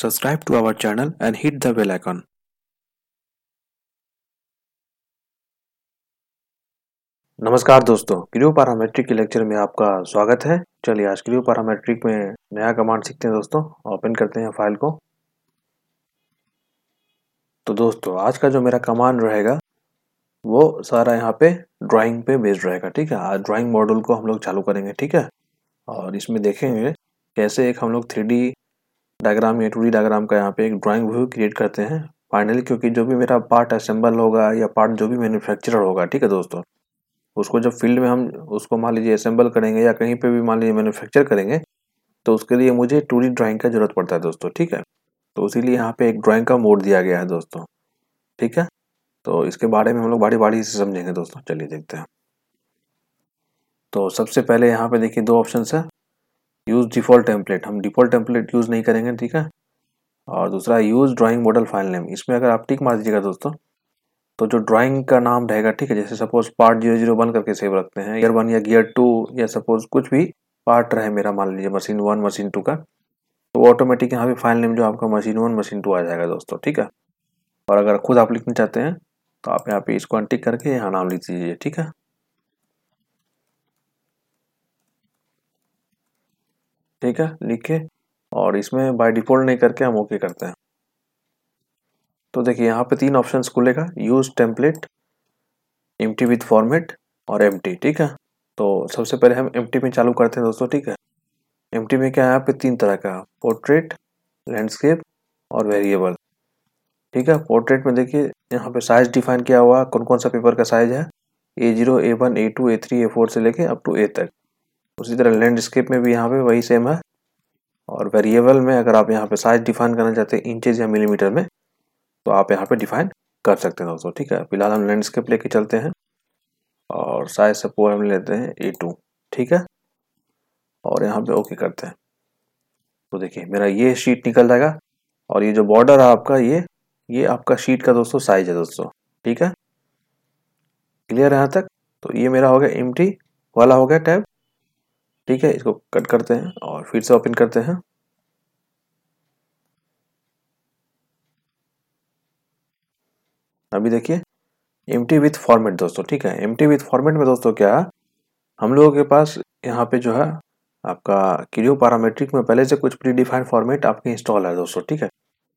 Subscribe to our channel and hit the bell icon. नमस्कार दोस्तों Creo parametric के lecture में आपका स्वागत है चलिए आज क्रियो पैरामेट्रिक में नया कमांड सीखते हैं दोस्तों ओपन करते हैं फाइल को तो दोस्तों आज का जो मेरा कमांड रहेगा वो सारा यहाँ पे ड्राइंग पे बेस्ड रहेगा ठीक है आज ड्राइंग मॉडल को हम लोग चालू करेंगे ठीक है और इसमें देखेंगे कैसे एक हम लोग थ्री डायग्राम या टू डायग्राम का यहाँ पे एक ड्राइंग व्यू क्रिएट करते हैं फाइनली क्योंकि जो भी मेरा पार्ट असेंबल होगा या पार्ट जो भी मैन्युफैक्चरर होगा ठीक है दोस्तों उसको जब फील्ड में हम उसको मान लीजिए असेंबल करेंगे या कहीं पे भी मान लीजिए मैनुफैक्चर करेंगे तो उसके लिए मुझे टू ड्राइंग का ज़रूरत पड़ता है दोस्तों ठीक है तो इसीलिए यहाँ पे एक ड्राइंग का मोड दिया गया है दोस्तों ठीक है तो इसके बारे में हम लोग बारी बारी से समझेंगे दोस्तों चलिए देखते हैं तो सबसे पहले यहाँ पे देखिए दो ऑप्शन है यूज डिफॉल्ट टेम्पलेट हम डिफॉल्ट टेम्पलेट यूज़ नहीं करेंगे ठीक है और दूसरा use drawing model file name इसमें अगर आप टिक मार दीजिएगा दोस्तों तो जो ड्राइंग का नाम रहेगा ठीक है जैसे suppose part zero zero one करके सेव रखते हैं गियर वन या गियर टू या सपोज कुछ भी पार्ट रहे मेरा मान लीजिए मशीन वन मशीन टू का तो ऑटोमेटिक यहाँ पे फाइल नेम जो आपका मशीन वन मशीन टू आ जाएगा दोस्तों ठीक है और अगर खुद आप लिखना चाहते हैं तो आप यहाँ पे इसको अनटिक करके यहाँ नाम लिख दीजिए ठीक है ठीक है लिख के और इसमें बाय डिफ़ॉल्ट नहीं करके हम ओके करते हैं तो देखिए यहाँ पे तीन ऑप्शंस खुलेगा use template empty with format और एम टी ठीक है तो सबसे पहले हम एम टी में चालू करते हैं दोस्तों ठीक है एम टी में क्या है यहाँ पे तीन तरह का पोर्ट्रेट लैंडस्केप और वेरिएबल ठीक है पोर्ट्रेट में देखिए यहाँ पे साइज डिफाइन किया हुआ कौन कौन सा पेपर का साइज है A zero A one A two A three A four से लेके अप टू ए तक उसी तरह लैंडस्केप में भी यहाँ पे वही सेम है और वेरिएबल में अगर आप यहाँ पे साइज डिफाइन करना चाहते हैं इंचेज या मिलीमीटर में तो आप यहाँ पे डिफाइन कर सकते हैं दोस्तों ठीक है फिलहाल हम लैंडस्केप लेके चलते हैं और साइज सपोज हम लेते हैं ए टू ठीक है और यहाँ पे ओके करते हैं तो देखिए मेरा ये शीट निकल जाएगा और ये जो बॉर्डर है आपका ये ये आपका शीट का दोस्तों साइज है दोस्तों ठीक है क्लियर यहाँ तक तो ये मेरा हो गया एम वाला हो गया टैब ठीक है इसको कट करते हैं और फिर से ओपन करते हैं अभी देखिए एम टी विथ फॉर्मेट दोस्तों ठीक है एम टी विथ फॉर्मेट में दोस्तों क्या हम लोगों के पास यहाँ पे जो है आपका क्रियो पैरामेट्रिक में पहले से कुछ प्री डिफाइंड फॉर्मेट आपके इंस्टॉल है दोस्तों ठीक है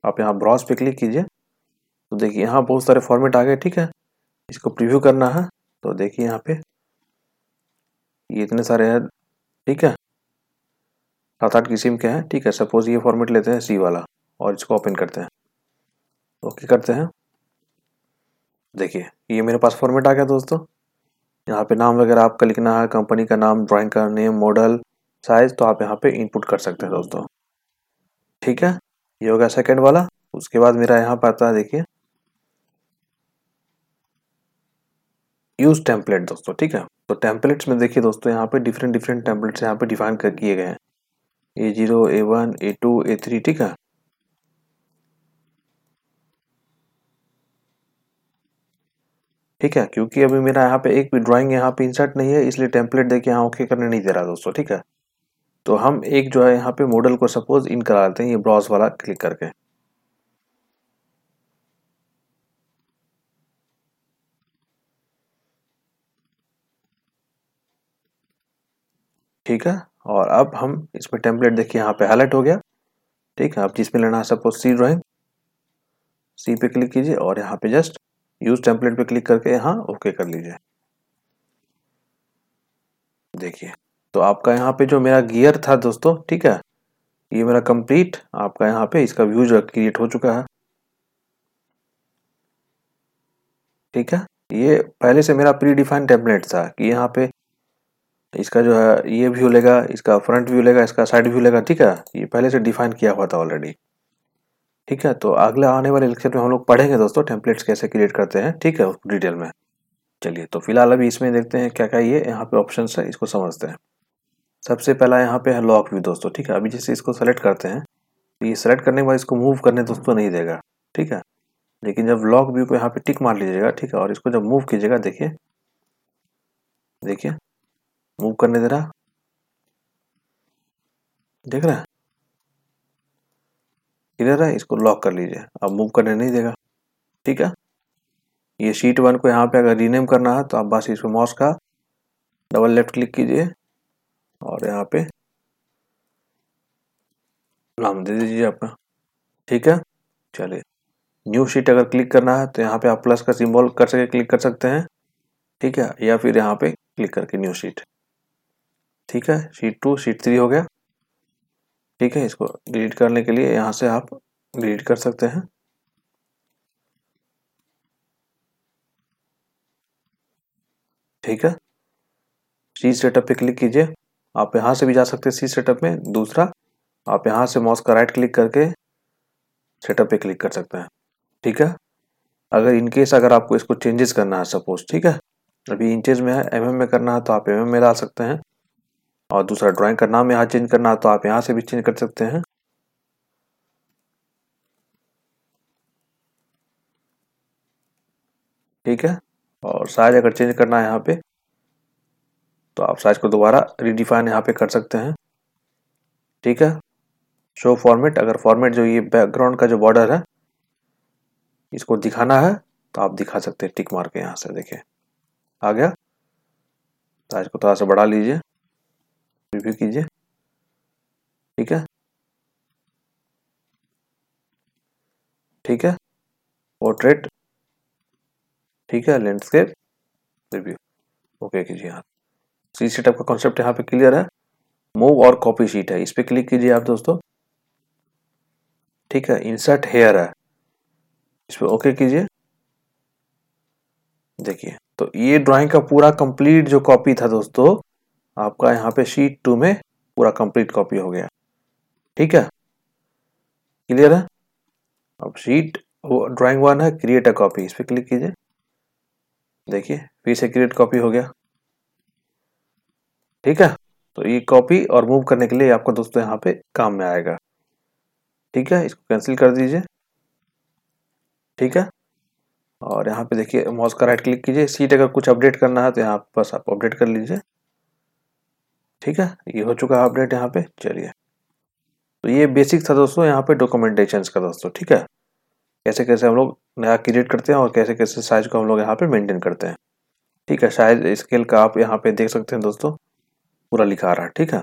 आप यहाँ ब्रॉज पे क्लिक कीजिए तो देखिए यहाँ बहुत सारे फॉर्मेट आ गए ठीक है इसको प्रिव्यू करना है तो देखिए यहाँ पे ये इतने सारे हैं ठीक है सात आठ किस्म के हैं ठीक है सपोज ये फॉर्मेट लेते हैं सी वाला और इसको ओपन करते हैं ओके करते हैं देखिए ये मेरे पास फॉर्मेट आ गया दोस्तों यहाँ पे नाम वगैरह आपका लिखना है कंपनी का नाम ड्राइंग का नेम मॉडल साइज तो आप यहाँ पे इनपुट कर सकते हैं दोस्तों ठीक है ये हो गया सेकेंड वाला उसके बाद मेरा यहाँ पर आता है देखिए यूज टेम्पलेट दोस्तों ठीक है तो टेम्पलेट्स में देखिए दोस्तों यहाँ पे डिफरेंट डिफरेंट टेम्पलेट्स यहाँ पे डिफाइन कर किए गए हैं A zero A one A two A three ठीक है ठीक है क्योंकि अभी मेरा यहाँ पे एक भी ड्राइंग यहाँ पे इंसर्ट नहीं है इसलिए टेम्पलेट देखिए यहाँ ओके करने नहीं दे रहा दोस्तों ठीक है तो हम एक जो है यहाँ पे मॉडल को सपोज इन करा लेते हैं ये ब्राउज वाला क्लिक करके ठीक है और अब हम इसमें टेम्पलेट देखिए यहाँ पे हाईलाइट हो गया ठीक है अब जिसमें लेना है सपोज सी ड्राइंग सी पे क्लिक कीजिए और यहाँ पे जस्ट यूज टेम्पलेट पे क्लिक करके यहाँ ओके कर लीजिए देखिए तो आपका यहाँ पे जो मेरा गियर था दोस्तों ठीक है ये मेरा कंप्लीट आपका यहाँ पे इसका व्यूज क्रिएट हो चुका है ठीक है ये पहले से मेरा प्री डिफाइंड टेम्पलेट था कि यहाँ पे इसका जो है ये व्यू लेगा इसका फ्रंट व्यू लेगा इसका साइड व्यू लेगा ठीक है ये पहले से डिफाइन किया हुआ था ऑलरेडी ठीक है तो अगला आने वाले लेक्चर में हम लोग पढ़ेंगे दोस्तों टेम्पलेट्स कैसे क्रिएट करते हैं ठीक है डिटेल में चलिए तो फिलहाल अभी इसमें देखते हैं क्या क्या ये यहाँ पे ऑप्शन है इसको समझते हैं सबसे पहला यहाँ पे है लॉक व्यू दोस्तों ठीक है अभी जैसे इसको सेलेक्ट करते हैं तो ये सेलेक्ट करने के बाद इसको मूव करने दोस्तों नहीं देगा ठीक है लेकिन जब लॉक व्यू को यहाँ पे टिक मार लीजिएगा ठीक है और इसको जब मूव कीजिएगा देखिए देखिए मूव करने दे रहा देख रहा है इधर है इसको लॉक कर लीजिए अब मूव करने नहीं देगा ठीक है ये शीट वन को यहाँ पे अगर रीनेम करना है तो आप बस इसमें माउस का डबल लेफ्ट क्लिक कीजिए और यहाँ पे नाम दे दीजिए अपना ठीक है चलिए न्यू शीट अगर क्लिक करना है तो यहाँ पे आप प्लस का सिंबल कर सके क्लिक कर सकते हैं ठीक है या फिर यहाँ पे क्लिक करके न्यू शीट ठीक है शीट टू शीट थ्री हो गया ठीक है इसको डिलीट करने के लिए यहाँ से आप डिलीट कर सकते हैं ठीक है सी सेटअप पे क्लिक कीजिए आप यहाँ से भी जा सकते हैं सी सेटअप में दूसरा आप यहाँ से माउस का राइट क्लिक करके सेटअप पे क्लिक कर सकते हैं ठीक है अगर इनकेस अगर आपको इसको चेंजेस करना है सपोज ठीक है अभी इंचेज में है एमएम में करना है तो आप एमएम में डाल सकते हैं और दूसरा ड्राइंग का नाम यहाँ चेंज करना है तो आप यहाँ से भी चेंज कर सकते हैं ठीक है और साइज अगर चेंज करना है यहाँ पे तो आप साइज को दोबारा रिडिफाइन यहाँ पे कर सकते हैं ठीक है शो फॉर्मेट अगर फॉर्मेट जो ये बैकग्राउंड का जो बॉर्डर है इसको दिखाना है तो आप दिखा सकते हैं टिक मार के यहाँ से देखें आ गया साइज को थोड़ा सा बढ़ा लीजिए रिव्यू कीजिए ठीक है ठीक है पोर्ट्रेट ठीक है लैंडस्केप रिव्यू ओके कीजिए आप सी शीट का कॉन्सेप्ट यहाँ पे क्लियर है मूव और कॉपी शीट है इस पर क्लिक कीजिए आप दोस्तों ठीक है इंसर्ट हेयर है इस पर ओके कीजिए देखिए तो ये ड्राइंग का पूरा कंप्लीट जो कॉपी था दोस्तों आपका यहाँ पे शीट टू में पूरा कंप्लीट कॉपी हो गया ठीक है क्लियर है अब शीट ड्राइंग वन है क्रिएट अ कॉपी इस पर क्लिक कीजिए देखिए फिर से क्रिएट कॉपी हो गया ठीक है तो ये कॉपी और मूव करने के लिए आपका दोस्तों यहाँ पे काम में आएगा ठीक है इसको कैंसिल कर दीजिए ठीक है और यहाँ पे देखिए माउस का राइट क्लिक कीजिए सीट अगर कुछ अपडेट करना है तो यहाँ बस आप अपडेट कर लीजिए ठीक है ये हो चुका है अपडेट यहाँ पे चलिए तो ये बेसिक था दोस्तों यहाँ पे डॉक्यूमेंटेशन का दोस्तों ठीक है कैसे कैसे हम लोग नया क्रिएट करते हैं और कैसे कैसे साइज को हम लोग यहाँ पे मेंटेन करते हैं ठीक है शायद स्केल का आप यहाँ पे देख सकते हैं दोस्तों पूरा लिखा आ रहा है ठीक है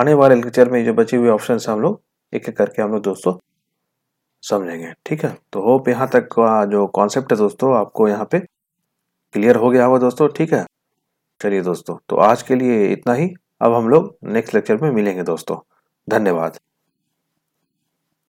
आने वाले लेक्चर में जो बचे हुए ऑप्शन हम लोग एक एक करके हम लोग दोस्तों समझेंगे ठीक है तो होप यहाँ तक का जो कॉन्सेप्ट है दोस्तों आपको यहाँ पे क्लियर हो गया होगा दोस्तों ठीक है चलिए दोस्तों तो आज के लिए इतना ही अब हम लोग नेक्स्ट लेक्चर में मिलेंगे दोस्तों धन्यवाद